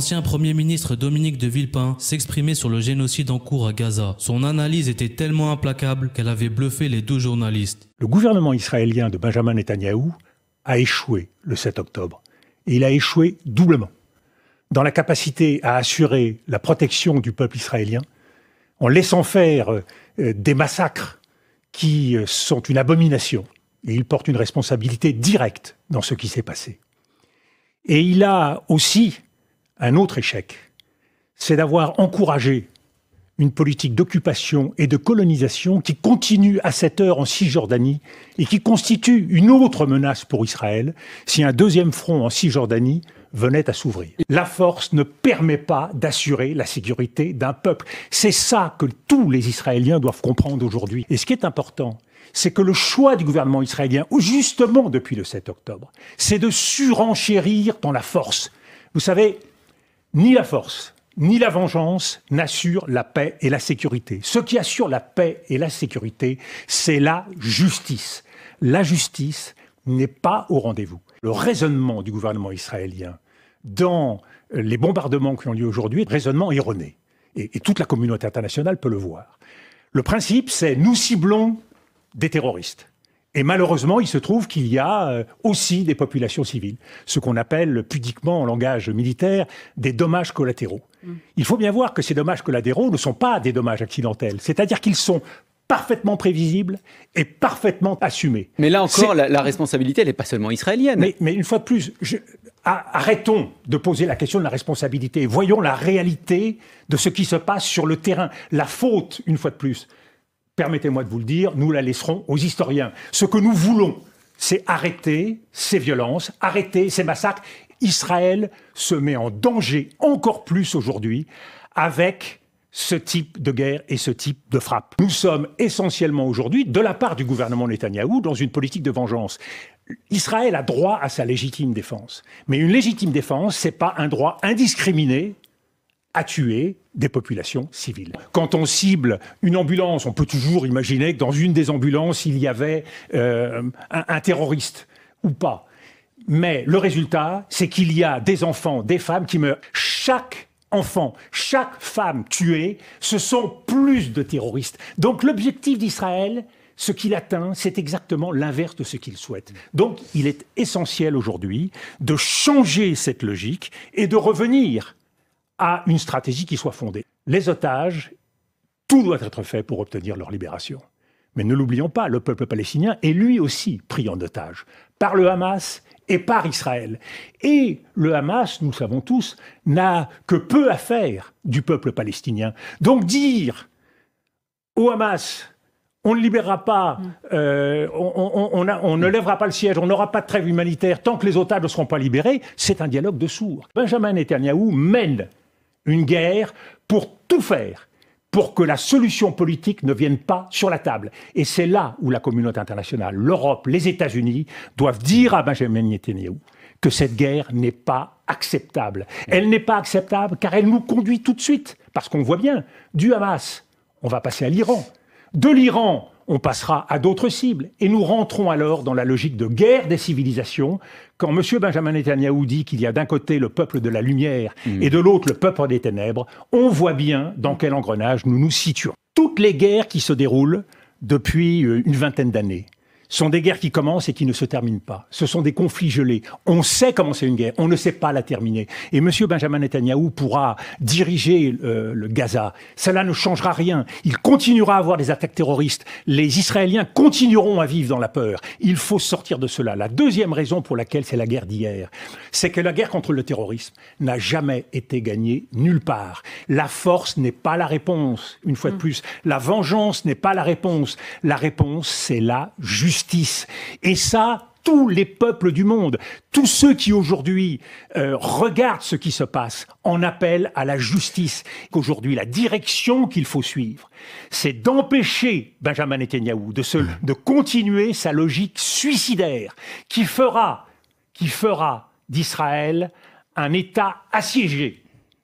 l'ancien Premier ministre Dominique de Villepin s'exprimait sur le génocide en cours à Gaza. Son analyse était tellement implacable qu'elle avait bluffé les deux journalistes. Le gouvernement israélien de Benjamin Netanyahu a échoué le 7 octobre. Et il a échoué doublement. Dans la capacité à assurer la protection du peuple israélien, en laissant faire euh, des massacres qui euh, sont une abomination. Et il porte une responsabilité directe dans ce qui s'est passé. Et il a aussi un autre échec, c'est d'avoir encouragé une politique d'occupation et de colonisation qui continue à cette heure en Cisjordanie et qui constitue une autre menace pour Israël si un deuxième front en Cisjordanie venait à s'ouvrir. La force ne permet pas d'assurer la sécurité d'un peuple. C'est ça que tous les Israéliens doivent comprendre aujourd'hui. Et ce qui est important, c'est que le choix du gouvernement israélien, justement depuis le 7 octobre, c'est de surenchérir dans la force. Vous savez, ni la force, ni la vengeance n'assurent la paix et la sécurité. Ce qui assure la paix et la sécurité, c'est la justice. La justice n'est pas au rendez-vous. Le raisonnement du gouvernement israélien dans les bombardements qui ont lieu aujourd'hui est un raisonnement erroné. Et, et toute la communauté internationale peut le voir. Le principe, c'est nous ciblons des terroristes. Et malheureusement, il se trouve qu'il y a euh, aussi des populations civiles, ce qu'on appelle pudiquement en langage militaire des dommages collatéraux. Mm. Il faut bien voir que ces dommages collatéraux ne sont pas des dommages accidentels, c'est-à-dire qu'ils sont parfaitement prévisibles et parfaitement assumés. Mais là encore, la, responsabilité, elle n'est pas seulement israélienne. Mais, une fois de plus, arrêtons de poser la question de la responsabilité. Voyons la réalité de ce qui se passe sur le terrain. La faute, une fois de plus, permettez-moi de vous le dire, nous la laisserons aux historiens. Ce que nous voulons, c'est arrêter ces violences, arrêter ces massacres. Israël se met en danger encore plus aujourd'hui avec ce type de guerre et ce type de frappe. Nous sommes essentiellement aujourd'hui, de la part du gouvernement Netanyahou, dans une politique de vengeance. Israël a droit à sa légitime défense. Mais une légitime défense, ce n'est pas un droit indiscriminé à tuer des populations civiles. Quand on cible une ambulance, on peut toujours imaginer que dans une des ambulances, il y avait euh, un terroriste ou pas. Mais le résultat, c'est qu'il y a des enfants, des femmes qui meurent. Chaque enfant, chaque femme tuée, ce sont plus de terroristes. Donc l'objectif d'Israël, ce qu'il atteint, c'est exactement l'inverse de ce qu'il souhaite. Donc il est essentiel aujourd'hui de changer cette logique et de revenir à une stratégie qui soit fondée. Les otages, tout doit être fait pour obtenir leur libération. Mais ne l'oublions pas, le peuple palestinien est lui aussi pris en otage par le Hamas et par Israël. Et le Hamas, nous savons tous, n'a que peu à faire du peuple palestinien. Donc dire au Hamas, on ne libérera pas, mm. euh, on, on, ne lèvera pas le siège, on n'aura pas de trêve humanitaire tant que les otages ne seront pas libérés, c'est un dialogue de sourds. Benjamin Netanyahu mène une guerre pour tout faire pour que la solution politique ne vienne pas sur la table. Et c'est là où la communauté internationale, l'Europe, les États-Unis doivent dire à Benjamin Netanyahu que cette guerre n'est pas acceptable. Elle n'est pas acceptable car elle nous conduit tout de suite, parce qu'on voit bien, du Hamas, on va passer à l'Iran. De l'Iran, on passera à d'autres cibles. Et nous rentrons alors dans la logique de guerre des civilisations, quand M. Benjamin Netanyahu dit qu'il y a d'un côté le peuple de la lumière hmm. et de l'autre le peuple des ténèbres, on voit bien dans quel engrenage nous nous situons. Toutes les guerres qui se déroulent depuis euh, une vingtaine d'années, sont des guerres qui commencent et qui ne se terminent pas. Ce sont des conflits gelés. On sait comment c'est une guerre, on ne sait pas la terminer. Et M. Benjamin Netanyahu pourra diriger euh, le Gaza. Cela ne changera rien. Il continuera à avoir des attaques terroristes. Les Israéliens continueront à vivre dans la peur. Il faut sortir de cela. La deuxième raison pour laquelle c'est la guerre d'hier, c'est que la guerre contre le terrorisme n'a jamais été gagnée nulle part. La force n'est pas la réponse, une fois de hmm. plus. La vengeance n'est pas la réponse. La réponse, c'est la justice. Et ça, tous les peuples du monde, tous ceux qui aujourd'hui euh, regardent ce qui se passe, en appellent à la justice. Qu'aujourd'hui, la direction qu'il faut suivre, c'est d'empêcher Benjamin Netanyahu de, de continuer sa logique suicidaire qui fera, qui fera d'Israël un État assiégé.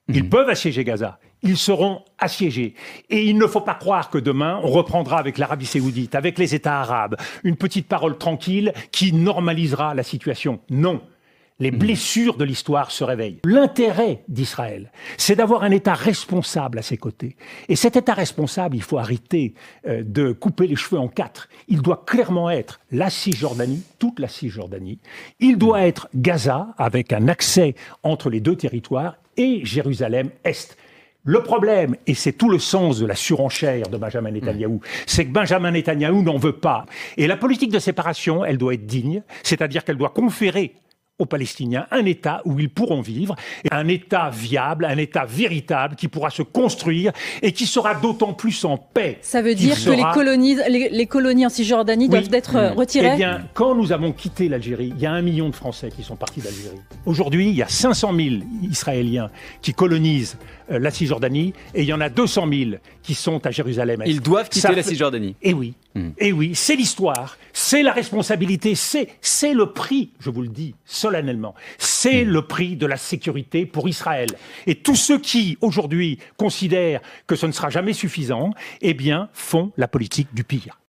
Ils mmh. peuvent assiéger Gaza ils seront assiégés. Et il ne faut pas croire que demain, on reprendra avec l'Arabie saoudite, avec les États arabes, une petite parole tranquille qui normalisera la situation. Non. Les hmm. blessures de l'histoire se réveillent. L'intérêt d'Israël, c'est d'avoir un État responsable à ses côtés. Et cet État responsable, il faut arrêter euh, de couper les cheveux en quatre. Il doit clairement être la Cisjordanie, toute la Cisjordanie. Il doit hmm. être Gaza, avec un accès entre les deux territoires, et Jérusalem-Est. Le problème, et c'est tout le sens de la surenchère de Benjamin Netanyahou, mm. c'est que Benjamin Netanyahou n'en veut pas. Et la politique de séparation, elle doit être digne, c'est-à-dire qu'elle doit conférer aux Palestiniens un État où ils pourront vivre, un État viable, un État véritable qui pourra se construire et qui sera d'autant plus en paix. Ça veut dire que les colonies, les, colonies en Cisjordanie doivent être mm. euh, retirées Eh bien, quand nous avons quitté l'Algérie, il y a un million de Français qui sont partis d'Algérie. Aujourd'hui, il y a 500 000 Israéliens qui colonisent euh, la Cisjordanie, et il y en a 200 000 qui sont à Jérusalem. Ils doivent quitter la Cisjordanie. Et eh oui, hmm. eh oui, c'est l'histoire, c'est la responsabilité, c'est c'est le prix, je vous le dis solennellement, c'est hmm. le prix de la sécurité pour Israël. Et tous ceux qui aujourd'hui considèrent que ce ne sera jamais suffisant, eh bien, font la politique du pire.